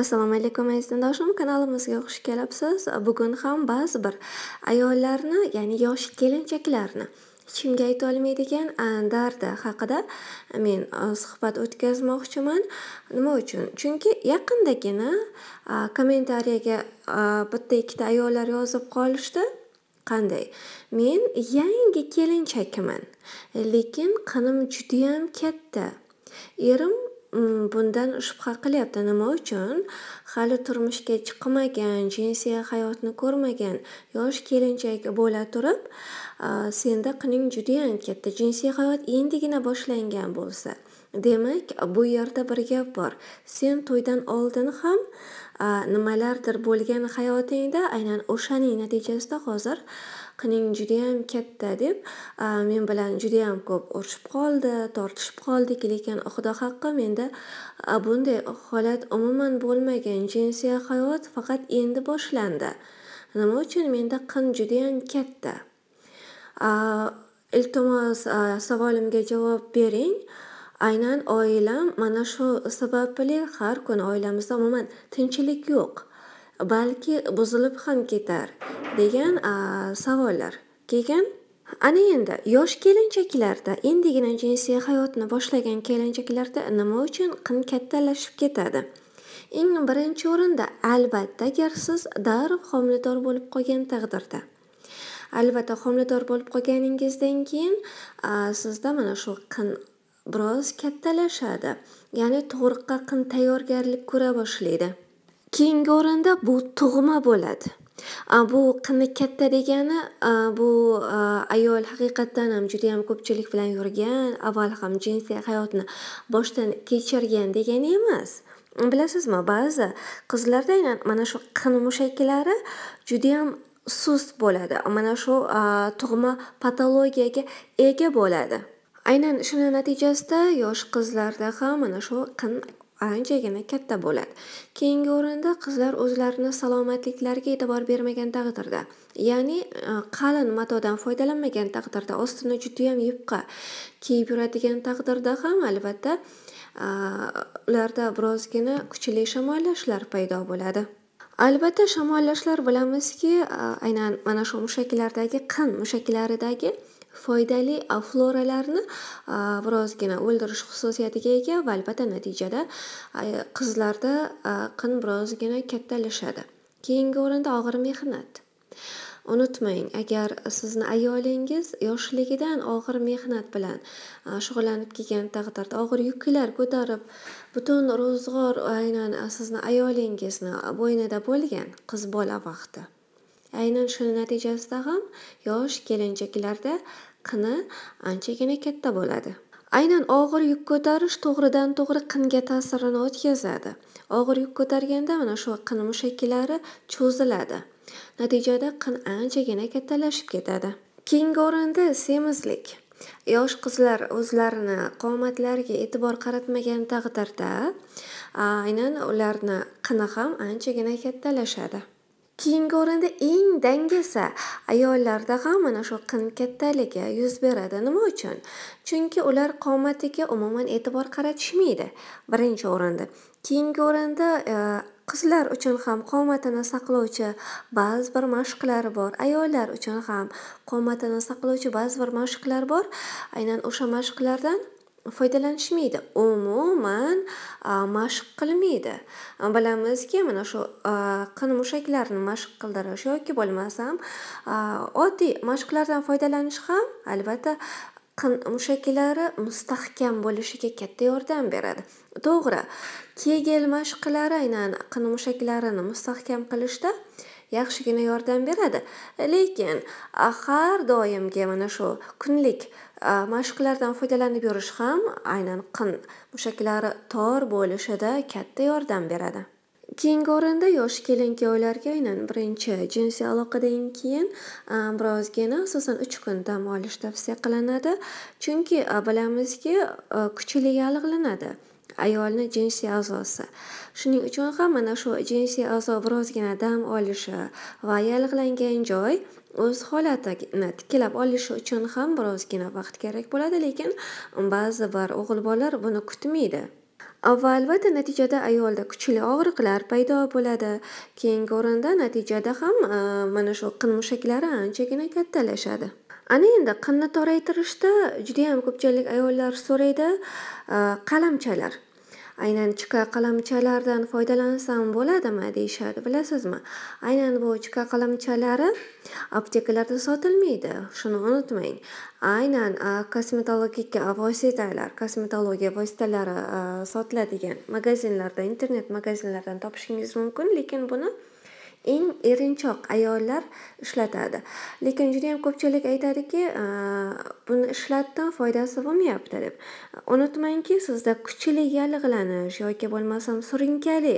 assalomu alaykum aziz do'stdoshim kanalimizga xush kelibsiz bugun ham ba'zi bir ayollarni ya'ni yosh kelinchaklarni hech kimga ayta olmaydigan dardi haqida men suhbat o'tkazmoqchiman nima uchun chunki yaqindagina kommentariyaga bitta ikkita ayollar yozib qolishdi qanday men yangi kelinchakman lekin qinim judayam katta erim bundan shubha qilyapti nima uchun hali turmushga chiqmagan jinsiy hayotni ko'rmagan yosh kelinchak bo'la turib senda qining judayam katta jinsiy hayot endigina boshlangan bo'lsa demak bu yerda bir gap bor sen to'ydan oldin ham nimalardir bo'lgan hayotingda aynan o'shaning natijasida hozir qining judayam katta deb men bilan judayam ko'p urishib qoldi tortishib qoldik lekin xudo haqqi menda bunday holat umuman bo'lmagan jinsiy hayot faqat endi boshlandi nima uchun menda qin judayam katta iltimos savolimga javob bering aynan oilam mana shu sababli har kuni oilamizda umuman tinchlik yo'q balki buzilib ham ketar degan savollar keyin ana endi yosh kelinchaklarda endigina jinsiy hayotni boshlagan kelinchaklarda nima uchun qin kattalashib ketadi eng birinchi o'rinda albatta agar siz darrov homilador bo'lib qolgan taqdirda albatta homilador bo'lib qolganingizdan keyin sizda mana shu qin biroz kattalashadi ya'ni tug'ruqqa qin tayyorgarlik ko'ra boshlaydi keyingi o'rinda bu tug'ma bo'ladi bu qani katta degani bu ayol haqiqatdan ham juda yam ko'pchilik bilan yurgan avval ham jinsiy hayotni boshdan kechirgan degani emas bilasizmi ba'zi qizlarda aynan mana shu qin mushaklari judayam sust bo'ladi mana shu tug'ma patologiyaga ega bo'ladi aynan shuni natijasida yosh qizlarda ham mana shu qin anchagina katta bo'ladi keyingi o'rinda qizlar o'zlarini salomatliklariga e'tibor bermagan taqdirda ya'ni e, qalin matodan foydalanmagan taqdirda ostini judayam yupqa kiyib yuradigan taqdirda ham albatta e, ularda birozgina kuchli shamollashlar paydo bo'ladi albatta shamollashlar bilamizki aynan mana shu mushaklardagi qin mushaklaridagi foydali floralarni birozgina o'ldirish xususiyatiga ega va albatta natijada qizlarda qin birozgina kattalashadi keyingi o'rinda og'ir mehnat unutmang agar sizni ayolingiz yoshligidan og'ir mehnat bilan shug'ullanib kelgan taqdirda og'ir yuklar ko'tarib butun ro'zg'or aynan sizni ayolingizni bo'ynida bo'lgan qiz bola vaqti aynan shuni natijasida ham yosh kelinchaklarda qini anchagina katta bo'ladi aynan og'ir yuk ko'tarish to'g'ridan to'g'ri qinga ta'sirini o'tkazadi og'ir yuk ko'targanda mana shu qin mushaklari cho'ziladi natijada qin anchagina kattalashib ketadi keyingi o'rinda semizlik yosh qizlar o'zlarini qomatlariga e'tibor qaratmagan taqdirda aynan ularni qini ham anchagina kattalashadi keyingi o'rinda eng dangasa ayollarda ham mana shu qin kattaligi yuz beradi nima uchun chunki ular qomatiga umuman e'tibor qaratishmaydi birinchi o'rinda keyingi o'rinda e, qizlar uchun ham qomatini saqlovchi ba'zi bir mashqlar bor ayollar uchun ham qomatini saqlovchi ba'zi bir mashqlar bor aynan o'sha mashqlardan foydalanishmaydi umuman mashq qilmaydi bilamizki mana shu qin mushaklarni mashq qildirish yoki bo'lmasam oddiy mashqlardan foydalanish ham albatta qin mushaklari mustahkam bo'lishiga katta yordam beradi to'g'ri kegel mashqlari aynan qin mushaklarini mustahkam qilishda yaxshigina yordam beradi lekin har doimgi mana shu kunlik mashqlardan foydalanib yurish ham aynan qin mushaklari tor bo'lishida katta yordam beradi keyingi o'rinda yosh kelin kuyovlarga aynan birinchi jinsiy aloqadan keyin birozgina asosan uch kun dam olish tavsiya qilinadi chunki bilamizki kuchli yallig'lanadi ayolni jinsiy a'zosi shuning uchun ham mana shu jinsiy a'zo birozgina dam olishi va yallig'langan joy o'z holatini tiklab olishi uchun ham birozgina vaqt kerak bo'ladi lekin ba'zi bir o'g'il bolalar buni kutmaydi va albatta natijada ayolda kuchli og'riqlar paydo bo'ladi keyingi o'rinda natijada ham mana shu qin mushaklari anchagina kattalashadi ana endi qinni toraytirishda juda yam ko'pchilik ayollar so'raydi qalamchalar aynan chika qalamchalardan foydalansam bo'ladimi deyishadi bilasizmi aynan bu chika qalamchalari aptekalarda sotilmaydi shuni unutmang aynan kosmetologik vositalar kosmetologiya vositalari sotiladigan magazinlarda internet magazinlardan topishingiz mumkin lekin buni eng erinchoq ayollar ishlatadi lekin juda yam ko'pchilik aytadiki buni ishlatdim foydasi bo'lmayapti deb unutmangki sizda kuchli yallig'lanish yoki bo'lmasam surunkali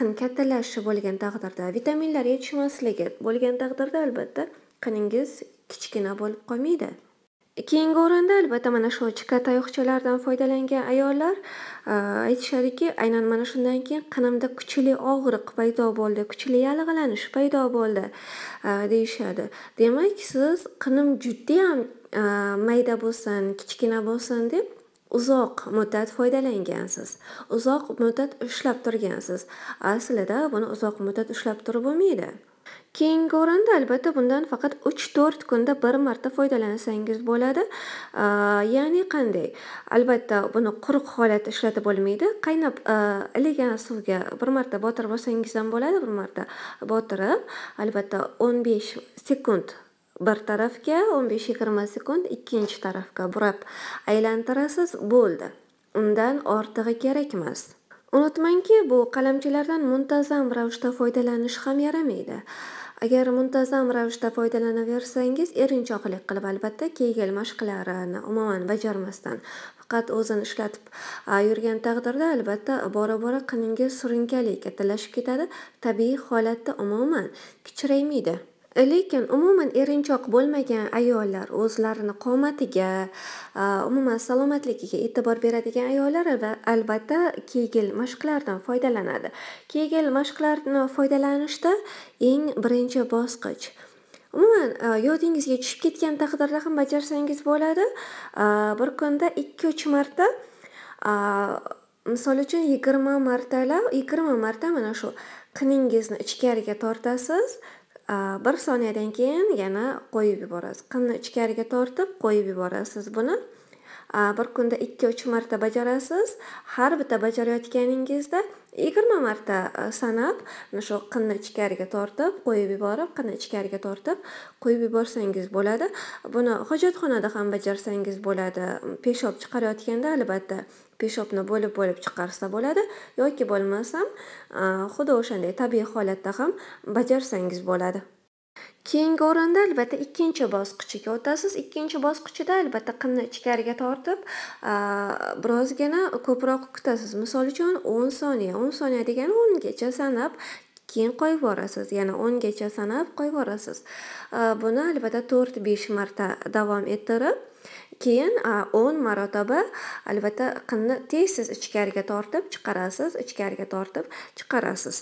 qin kattalashishi bo'lgan taqdirda vitaminlar yetishmasligi bo'lgan taqdirda albatta qiningiz kichkina bo'lib qolmaydi Keyingi o'rinda albatta mana shu chika tayoqchalardan foydalangan ayollar e, aytishadiki, aynan mana shundan keyin qinimda kuchli og'riq paydo bo'ldi, kuchli yallig'lanish paydo bo'ldi e, deyishadi. Demak, siz qinim juda ham e, mayda bo'lsin, kichkina bo'lsin deb uzoq muddat foydalangansiz uzoq muddat ushlab turgansiz aslida buni uzoq muddat ushlab turib bo'lmaydi Keyingi o'rinda albatta bundan faqat 3-4 kunda bir marta foydalansangiz bo'ladi. Ya'ni qanday? Albatta buni quruq holatda ishlatib bo'lmaydi. Qaynab iligan suvga bir marta botirib olsangiz ham bo'ladi, bir marta botirib, albatta 15 sekund bir tarafga, 15-20 sekund ikkinchi tarafga burab aylantirasiz, bo'ldi. Undan ortig'i kerakmas. Unutmangki, bu qalamchalardan muntazam ravishda foydalanish ham yaramaydi. Agar muntazam ravishda foydalanaversangiz, erinchoqlik qilib albatta kegel mashqlarini umuman bajarmasdan faqat o'zini ishlatib yurgan taqdirda albatta bora bora qiningiz surunkali kattalashib ketadi, tabiiy holatda umuman kichraymaydi. lekin umuman erinchoq bo'lmagan ayollar o'zlarini qomatiga umuman salomatligiga e'tibor beradigan ayollar albatta kegel mashqlaridan foydalanadi kegel mashqlaridan foydalanishda eng birinchi bosqich umuman yodingizga tushib ketgan taqdirda ham bajarsangiz bo'ladi bir kunda ikki uch marta misol uchun yigirma martalab yigirma marta mana shu qiningizni ichkariga tortasiz bir soniyadan keyin yana qo'yib yuborasiz qinni ichkariga tortib qo'yib yuborasiz buni bir kunda ikki uch marta bajarasiz har bitta bajarayotganingizda yigirma marta sanab shu qinni ichkariga tortib qo'yib yuborib qinni ichkariga tortib qo'yib yuborsangiz bo'ladi buni hojatxonada ham bajarsangiz bo'ladi peshob chiqarayotganda albatta peshobni bo'lib bo'lib chiqarsa bo'ladi yoki bo'lmasam xuddi o'shanday tabiiy holatda ham bajarsangiz bo'ladi keyingi o'rinda albatta ikkinchi bosqichiga o'tasiz ikkinchi bosqichida albatta qinni ichkariga tortib birozgina ko'proq kutasiz misol uchun 10 soniya 10 soniya 10 gacha sanab keyin qo'yib yuborasiz yana gacha sanab qo'yib yuborasiz buni albatta 4-5 marta davom ettirib keyin 10 marotaba albatta qinni tez tez ichkariga tortib chiqarasiz ichkariga tortib chiqarasiz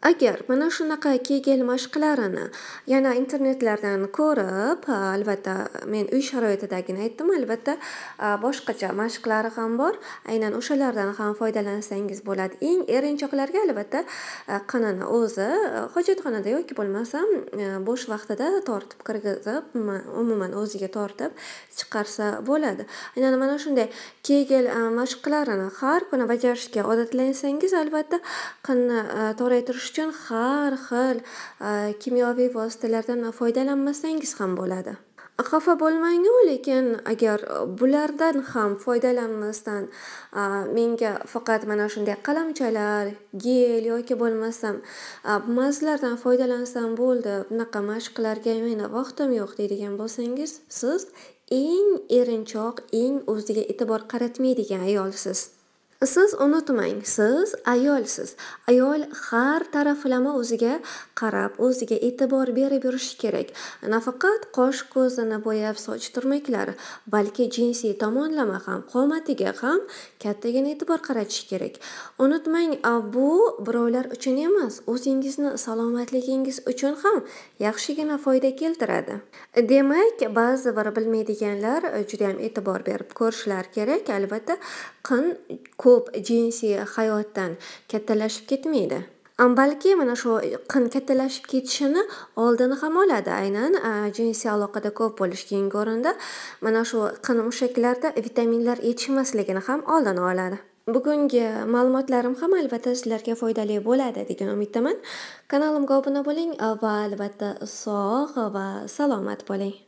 Agar mana shunaqa kegel mashqlarini yana internetlardan ko'rib, albatta men uy sharoitidagini aytdim, albatta boshqacha mashqlari ham bor. Aynan o'shalardan ham foydalansangiz bo'ladi. Eng erinchoqlarga albatta qanani o'zi hojatxonada yoki bo'lmasam bo'sh vaqtida tortib kirgizib, umuman o'ziga tortib chiqarsa bo'ladi. Aynan mana shunday kegel mashqlarini har kuni bajarishga odatlansangiz, albatta qanni toraytirish uchun har xil e, kimyoviy vositalardan foydalanmasangiz ham bo'ladi xafa bo'lmangu lekin agar bulardan ham foydalanmasdan e, menga faqat mana shunday qalamchalar gel yoki bo'lmasam e, mazlardan foydalansam bo'ldi bunaqa mashqlarga meni vaqtim yo'q deydigan bo'lsangiz siz eng erinchoq eng o'ziga e'tibor qaratmaydigan ayolsiz siz unutmang siz ayolsiz ayol har taraflama o'ziga qarab o'ziga e'tibor berib yurishi kerak nafaqat qosh ko'zini bo'yab soch turmaklari balki jinsiy tomonlama ham qomatiga ham kattagina e'tibor qaratish kerak unutmang bu birovlar uchun emas o'zingizni salomatligingiz uchun ham yaxshigina foyda keltiradi demak ba'zi bir bilmaydiganlar judayam e'tibor berib ko'rishlari kerak albatta qin ko'p jinsiy hayotdan kattalashib ketmaydi balki mana shu qin kattalashib ketishini oldini ham oladi aynan jinsiy aloqada ko'p bo'lish keyingi o'rinda mana shu qin mushaklarda vitaminlar yetishmasligini ham oldini oladi bugungi ma'lumotlarim ham albatta sizlarga foydali bo'ladi degan umiddaman kanalimga obuna bo'ling va albatta sog' va salomat bo'ling